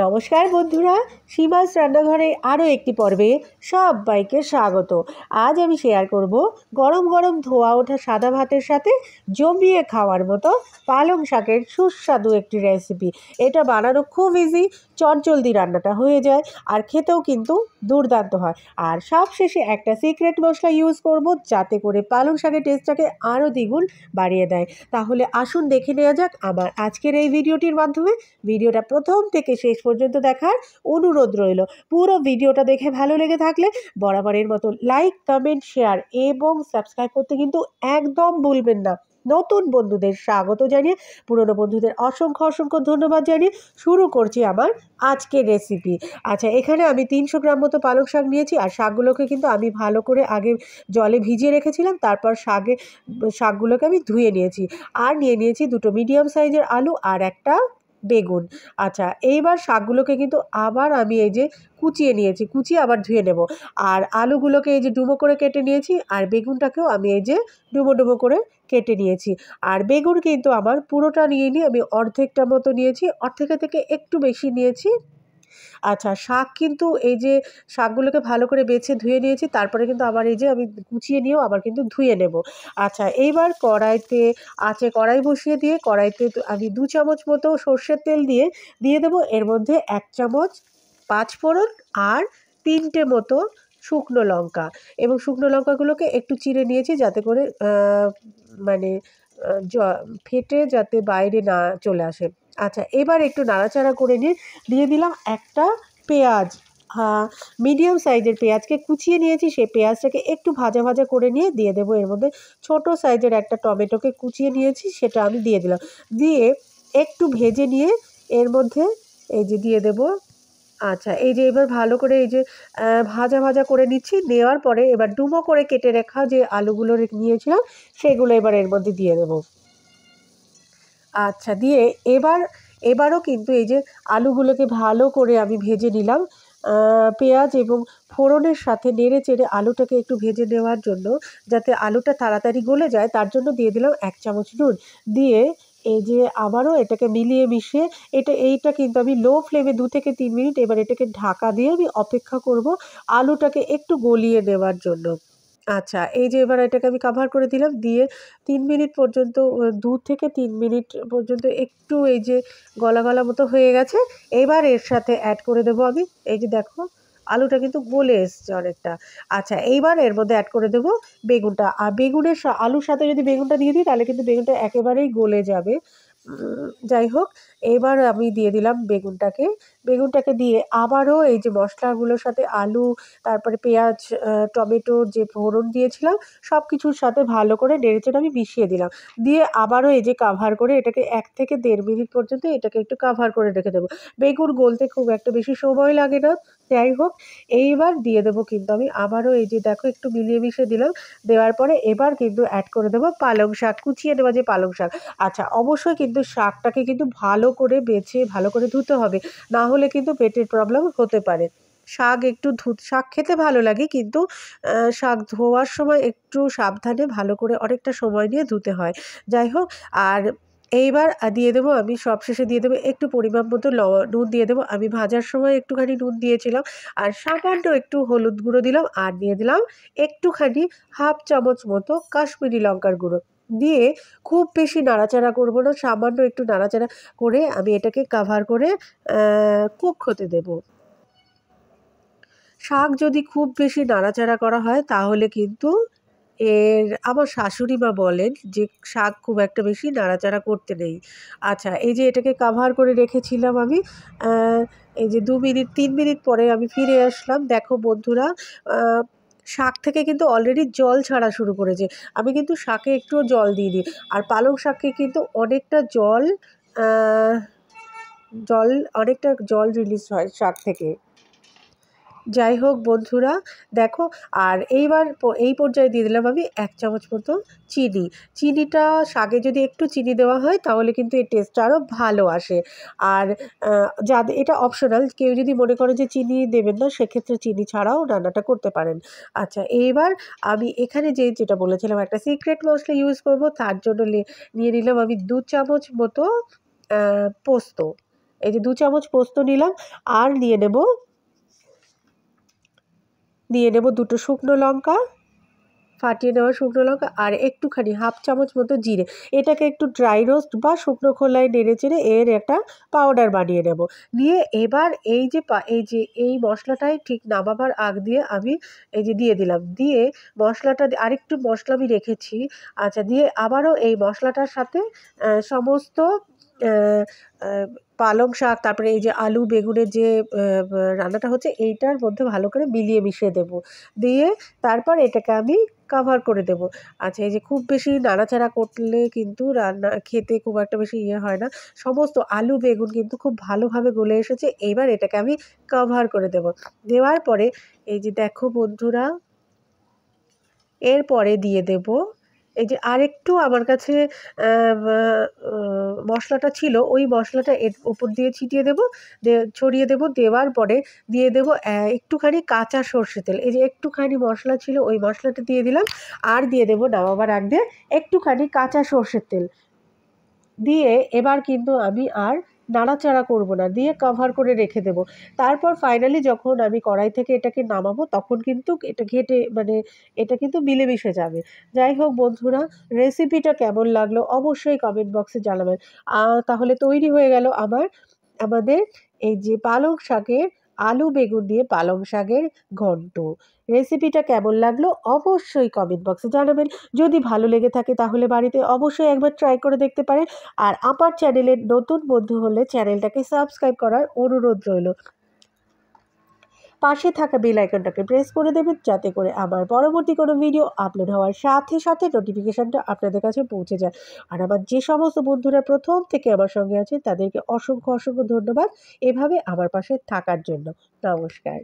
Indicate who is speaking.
Speaker 1: নমস্কার বন্ধুরা সীমাস রান্নাঘরে আরও একটি পর্বে সবাইকে স্বাগত আজ আমি শেয়ার করব গরম গরম ধোয়া ওঠা সাদা ভাতের সাথে জমিয়ে খাওয়ার মতো পালং শাকের সুস্বাদু একটি রেসিপি এটা বানানো খুব ইজি চটজলদি রান্নাটা হয়ে যায় আর খেতেও কিন্তু দুর্দান্ত হয় আর সবশেষে একটা সিক্রেট মশলা ইউজ করব যাতে করে পালং শাকের টেস্টটাকে আরও দ্বিগুণ বাড়িয়ে দেয় তাহলে আসুন দেখে নেওয়া যাক আমার আজকের এই ভিডিওটির মাধ্যমে ভিডিওটা প্রথম থেকে শেষ পর্যন্ত দেখার অনুরোধ রইল পুরো ভিডিওটা দেখে ভালো লেগে থাকলে বরাবরের মতো লাইক কমেন্ট শেয়ার এবং সাবস্ক্রাইব করতে কিন্তু একদম ভুলবেন না নতুন বন্ধুদের স্বাগত জানিয়ে পুরনো বন্ধুদের অসংখ্য অসংখ্য ধন্যবাদ জানিয়ে শুরু করছি আমার আজকের রেসিপি আচ্ছা এখানে আমি তিনশো গ্রাম মতো পালং শাক নিয়েছি আর শাকগুলোকে কিন্তু আমি ভালো করে আগে জলে ভিজিয়ে রেখেছিলাম তারপর শাকে শাকগুলোকে আমি ধুয়ে নিয়েছি আর নিয়ে নিয়েছি দুটো মিডিয়াম সাইজের আলু আর একটা বেগুন আচ্ছা এইবার শাকগুলোকে কিন্তু আবার আমি এই যে কুচিয়ে নিয়েছি কুচিয়ে আবার ধুয়ে নেব আর আলুগুলোকে এই যে ডুবো করে কেটে নিয়েছি আর বেগুনটাকেও আমি এই যে ডুবো ডুবো করে কেটে নিয়েছি আর বেগুন কিন্তু আমার পুরোটা নিয়ে নিয়ে আমি অর্ধেকটা মতো নিয়েছি অর্ধেকের থেকে একটু বেশি নিয়েছি আচ্ছা শাক কিন্তু এই যে শাকগুলোকে ভালো করে বেছে ধুয়ে নিয়েছি তারপরে কিন্তু আবার এই যে আমি কুচিয়ে নিয়েও আবার কিন্তু ধুয়ে নেব আচ্ছা এইবার কড়াইতে আছে কড়াই বসিয়ে দিয়ে কড়াইতে আমি দু চামচ মতো সর্ষের তেল দিয়ে দিয়ে দেবো এর মধ্যে এক চামচ পাঁচ ফোড়ন আর তিনটে মতো শুকনো লঙ্কা এবং শুকনো লঙ্কাগুলোকে একটু চিড়ে নিয়েছি যাতে করে মানে ফেটে যাতে বাইরে না চলে আসে আচ্ছা এবার একটু নাড়াচাড়া করে নিয়ে দিয়ে দিলাম একটা পেঁয়াজ মিডিয়াম হ্যাঁ, সাইজের পেঁয়াজকে কুচিয়ে নিয়েছি সেই পেঁয়াজটাকে একটু ভাজা ভাজা করে নিয়ে দিয়ে দেবো এর মধ্যে ছোট সাইজের একটা টমেটোকে কুচিয়ে নিয়েছি সেটা আমি দিয়ে দিলাম দিয়ে একটু ভেজে নিয়ে এর মধ্যে এই যে দিয়ে দেবো আচ্ছা এই যে এবার ভালো করে এই যে ভাজা ভাজা করে নিচ্ছি নেওয়ার পরে এবার ডুমো করে কেটে রেখা যে আলুগুলো নিয়েছিলাম সেগুলো এবার এর মধ্যে দিয়ে দেবো আচ্ছা দিয়ে এবার এবারও কিন্তু এই যে আলুগুলোকে ভালো করে আমি ভেজে নিলাম পেঁয়াজ এবং ফোড়নের সাথে নেড়ে চেড়ে আলুটাকে একটু ভেজে নেওয়ার জন্য যাতে আলুটা তাড়াতাড়ি গলে যায় তার জন্য দিয়ে দিলাম এক চামচ নুন দিয়ে এই যে আবারও এটাকে মিলিয়ে মিশিয়ে এটা এইটা কিন্তু আমি লো ফ্লেমে দু থেকে তিন মিনিট এবার এটাকে ঢাকা দিয়ে আমি অপেক্ষা করব আলুটাকে একটু গলিয়ে নেওয়ার জন্য আচ্ছা এই যে এবার এটাকে আমি কাভার করে দিলাম দিয়ে তিন মিনিট পর্যন্ত দু থেকে তিন মিনিট পর্যন্ত একটু এই যে গলা গলা মতো হয়ে গেছে এবার এর সাথে অ্যাড করে দেবো আমি এই যে দেখো আলুটা কিন্তু গলে এসছে অনেকটা আচ্ছা এইবার এর মধ্যে অ্যাড করে দেবো বেগুনটা আর বেগুনের আলুর সাথে যদি বেগুনটা দিয়ে দিই তাহলে কিন্তু বেগুনটা একেবারেই গলে যাবে যাই হোক এবার আমি দিয়ে দিলাম বেগুনটাকে বেগুনটাকে দিয়ে আবারও এই যে মশলাগুলোর সাথে আলু তারপরে পেঁয়াজ টমেটোর যে ফোড়ন দিয়েছিলাম সব কিছুর সাথে ভালো করে নেড়েচেড়ে আমি মিশিয়ে দিলাম দিয়ে আবারও এই যে কাভার করে এটাকে এক থেকে দেড় মিনিট পর্যন্ত এটাকে একটু কাভার করে রেখে দেবো বেগুন গলতে খুব একটা বেশি সময় লাগে না যাই হোক এইবার দিয়ে দেবো কিন্তু আমি আবারও এই যে দেখো একটু মিলিয়ে মিশিয়ে দিলাম দেওয়ার পরে এবার কিন্তু অ্যাড করে দেবো পালং শাক কুচিয়ে দেওয়া যে পালং শাক আচ্ছা অবশ্যই কিন্তু কিন্তু শাকটাকে কিন্তু ভালো করে বেছে ভালো করে ধুতে হবে না হলে কিন্তু পেটের প্রবলেম হতে পারে শাক একটু ধু শাক খেতে ভালো লাগে কিন্তু শাক ধোয়ার সময় একটু সাবধানে ভালো করে অনেকটা সময় নিয়ে ধুতে হয় যাই হোক আর এইবার দিয়ে দেবো আমি সবশেষে দিয়ে দেবো একটু পরিমাণ মতো নুন দিয়ে দেবো আমি ভাজার সময় একটুখানি নুন দিয়েছিলাম আর সামান্য একটু হলুদ গুঁড়ো দিলাম আর দিয়ে দিলাম একটুখানি হাফ চামচ মতো কাশ্মীরি লঙ্কার গুঁড়ো দিয়ে খুব বেশি নাড়াচাড়া করব না সামান্য একটু নাড়াচাড়া করে আমি এটাকে কাভার করে কুক হতে দেবো শাক যদি খুব বেশি নাড়াচাড়া করা হয় তাহলে কিন্তু এর আমার শাশুড়ি মা বলেন যে শাক খুব একটা বেশি নাড়াচাড়া করতে নেই আচ্ছা এই যে এটাকে কাভার করে রেখেছিলাম আমি এই যে দু মিনিট তিন মিনিট পরে আমি ফিরে আসলাম দেখো বন্ধুরা শাক থেকে কিন্তু অলরেডি জল ছাড়া শুরু করেছে আমি কিন্তু শাকে একটুও জল দিয়ে দিই আর পালং শাককে কিন্তু অনেকটা জল জল অনেকটা জল রিলিজ হয় শাক থেকে যাই হোক বন্ধুরা দেখো আর এইবার এই পর্যায়ে দিয়ে দিলাম আমি এক চামচ মতো চিনি চিনিটা শাকে যদি একটু চিনি দেওয়া হয় তাহলে কিন্তু এর টেস্টটা আরও ভালো আসে আর যাদের এটা অপশনাল কেউ যদি মনে করে যে চিনি দেবেন না সেক্ষেত্রে চিনি ছাড়াও রান্নাটা করতে পারেন আচ্ছা এইবার আমি এখানে যে যেটা বলেছিলাম একটা সিক্রেট মশলা ইউজ করব তার জন্য নিয়ে নিলাম আমি দু চামচ মতো পোস্ত এই যে দু চামচ পোস্ত নিলাম আর নিয়ে নেব দিয়ে নেব দুটো শুকনো লঙ্কা ফাটিয়ে নেওয়া শুকনো লঙ্কা আর একটুখানি হাফ চামচ মতো জিরে এটাকে একটু ড্রাই রোস্ট বা শুকনো খোলায় নেড়ে চেড়ে এর একটা পাউডার বানিয়ে নেব নিয়ে এবার এই যে এই যে এই মশলাটাই ঠিক নামাবার আগ দিয়ে আমি এই যে দিয়ে দিলাম দিয়ে মশলাটা আরেকটু মশলা আমি রেখেছি আচ্ছা দিয়ে আবারও এই মশলাটার সাথে সমস্ত পালং শাক তারপরে এই যে আলু বেগুনের যে রান্নাটা হচ্ছে এইটার মধ্যে ভালো করে মিলিয়ে মিশিয়ে দেব দিয়ে তারপর এটাকে আমি কাভার করে দেব আচ্ছা এই যে খুব বেশি নাড়াচাড়া করলে কিন্তু রান্না খেতে খুব একটা বেশি ইয়ে হয় না সমস্ত আলু বেগুন কিন্তু খুব ভালোভাবে গলে এসেছে এবার এটাকে আমি কাভার করে দেব দেওয়ার পরে এই যে দেখো বন্ধুরা এরপরে দিয়ে দেবো এই যে আরেকটু আমার কাছে মশলাটা ছিল ওই মশলাটা এর ওপর দিয়ে ছিটিয়ে দেবো ছড়িয়ে দেব দেওয়ার পরে দিয়ে দেব একটুখানি কাঁচা সর্ষে তেল এই যে একটুখানি মশলা ছিল ওই মশলাটা দিয়ে দিলাম আর দিয়ে দেবো নামাবার আগে একটুখানি কাঁচা সর্ষের তেল দিয়ে এবার কিন্তু আমি আর নাড়াচাড়া করব না দিয়ে কভার করে রেখে দেব তারপর ফাইনালি যখন আমি কড়াই থেকে এটাকে নামাবো তখন কিন্তু এটা ঘেটে মানে এটা কিন্তু মিলেমিশে যাবে যাই হোক বন্ধুরা রেসিপিটা কেমন লাগলো অবশ্যই কমেন্ট বক্সে জানাবেন তাহলে তৈরি হয়ে গেল আমার আমাদের এই যে পালং শাকের আলু বেগুন দিয়ে পালং শাকের ঘন্ট রেসিপিটা কেমন লাগলো অবশ্যই কমেন্ট বক্সে জানাবেন যদি ভালো লেগে থাকে তাহলে বাড়িতে অবশ্যই একবার ট্রাই করে দেখতে পারেন আর আমার চ্যানেলের নতুন বন্ধু হলে চ্যানেলটাকে সাবস্ক্রাইব করার অনুরোধ রইল পাশে থাকা বেল আইকনটাকে প্রেস করে দেবেন যাতে করে আমার পরবর্তী কোনো ভিডিও আপলোড হওয়ার সাথে সাথে নোটিফিকেশানটা আপনাদের কাছে পৌঁছে যায় আর আমার যে সমস্ত বন্ধুরা প্রথম থেকে আমার সঙ্গে আছে তাদেরকে অসংখ্য অসংখ্য ধন্যবাদ এভাবে আমার পাশে থাকার জন্য নমস্কার